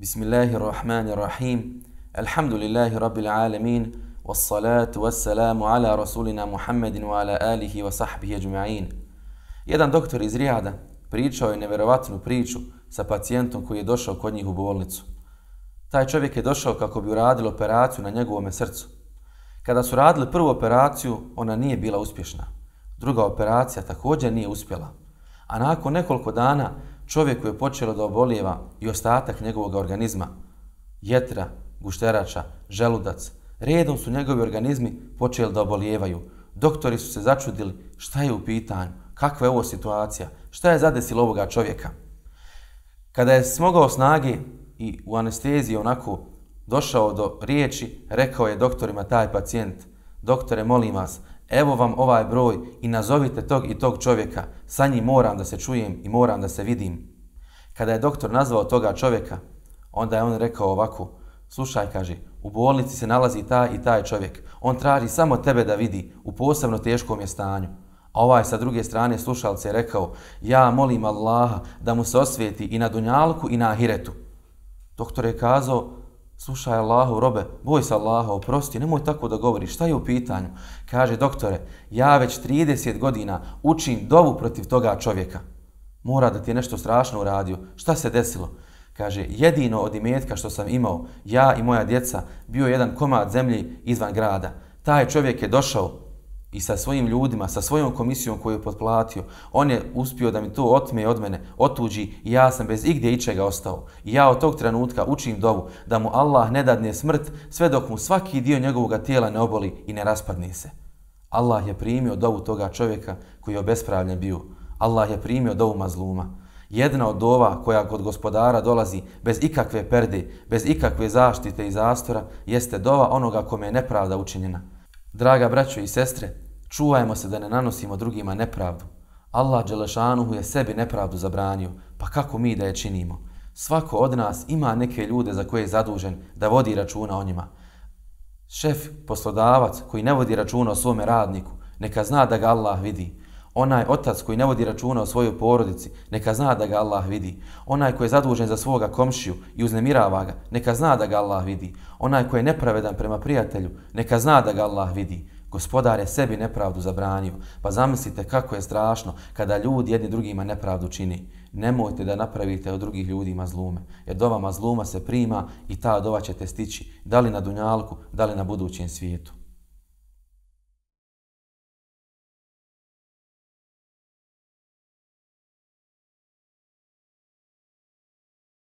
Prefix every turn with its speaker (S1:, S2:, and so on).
S1: Bismillahirrahmanirrahim. الله الرحمن الرحيم الحمد لله رب العالمين والصلاة والسلام على رسولنا محمد وعلى آله Jedan doktor iz Rijada pričao je neverovatnu priču sa pacijentom koji je došao kod njih u bolnicu. Taj čovjek je došao kako bi uradili operaciju na njegovome srcu. Kada su radili prvu operaciju, ona nije bila uspješna. Druga operacija također nije uspjela. A nakon nekoliko dana čovjeku je počelo da obolijeva i ostatak njegovog organizma, jetra, gušterača, želudac. Redom su njegovi organizmi počeli da obolijevaju. Doktori su se začudili šta je u pitanju, kakva je ovo situacija, šta je zadesilo ovoga čovjeka. Kada je smogao snage i u anesteziji onako došao do riječi, rekao je doktorima taj pacijent, doktore, molim vas, evo vam ovaj broj i nazovite tog i tog čovjeka, sa njim moram da se čujem i moram da se vidim. Kada je doktor nazvao toga čovjeka, onda je on rekao ovako, slušaj, kaže, u bolnici se nalazi ta i taj čovjek, on traži samo tebe da vidi u posebno teškom je stanju. A ovaj sa druge strane slušalce je rekao, ja molim Allaha da mu se osvijeti i na Dunjalku i na Ahiretu. Doktor je kazao, Slušaj Allahu, robe, boj se Allaha, oprosti, nemoj tako da govoriš, šta je u pitanju? Kaže, doktore, ja već 30 godina učim dovu protiv toga čovjeka. Mora da ti je nešto strašno uradio. Šta se desilo? Kaže, jedino od imetka što sam imao, ja i moja djeca, bio je jedan komad zemlji izvan grada. Taj čovjek je došao, i sa svojim ljudima, sa svojom komisijom koju je potplatio, on je uspio da mi to otme od mene, otuđi i ja sam bez igdje čega ostao. I ja od tog trenutka učim dovu da mu Allah ne dadne smrt sve dok mu svaki dio njegovog tijela ne oboli i ne raspadne se. Allah je primio dovu toga čovjeka koji je obespravljen bio. Allah je primio dovu mazluma. Jedna od dova koja kod gospodara dolazi bez ikakve perde, bez ikakve zaštite i zastora, jeste dova onoga kome je nepravda učinjena. Draga braćo i sestre, čuvajmo se da ne nanosimo drugima nepravdu. Allah Đelešanuhu je sebi nepravdu zabranio, pa kako mi da je činimo? Svako od nas ima neke ljude za koje je zadužen da vodi računa o njima. Šef, poslodavac koji ne vodi računa o svome radniku, neka zna da ga Allah vidi. Onaj otac koji ne vodi računa o svojoj porodici, neka zna da ga Allah vidi. Onaj koji je zadužen za svoga komšiju i uznemirava ga, neka zna da ga Allah vidi. Onaj koji je nepravedan prema prijatelju, neka zna da ga Allah vidi. Gospodar je sebi nepravdu zabranio. Pa zamislite kako je strašno kada ljudi jedni drugima nepravdu čini. Nemojte da napravite od drugih ljudima zlume, jer do vama zluma se prima i ta dova ćete stići, da li na dunjalku, da li na budućem svijetu.